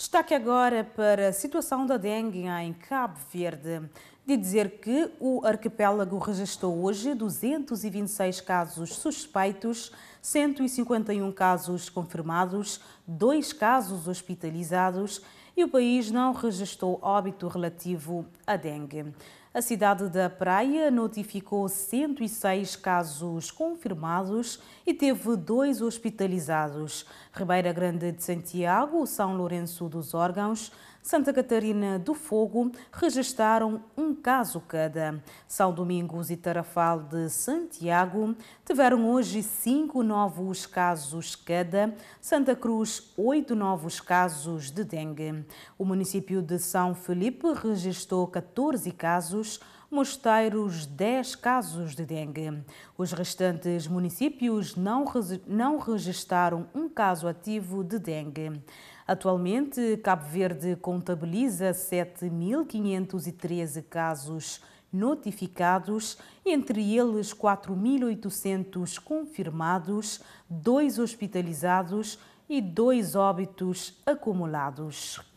Destaque agora para a situação da dengue em Cabo Verde de dizer que o arquipélago registrou hoje 226 casos suspeitos, 151 casos confirmados, 2 casos hospitalizados e o país não registrou óbito relativo à dengue. A cidade da Praia notificou 106 casos confirmados e teve dois hospitalizados. Ribeira Grande de Santiago, São Lourenço dos Órgãos, Santa Catarina do Fogo registaram um caso cada. São Domingos e Tarafal de Santiago tiveram hoje cinco novos casos cada, Santa Cruz, oito novos casos de dengue. O município de São Felipe registrou 14 casos. Mosteiros, 10 casos de dengue. Os restantes municípios não, não registaram um caso ativo de dengue. Atualmente, Cabo Verde contabiliza 7.513 casos notificados, entre eles 4.800 confirmados, dois hospitalizados e dois óbitos acumulados.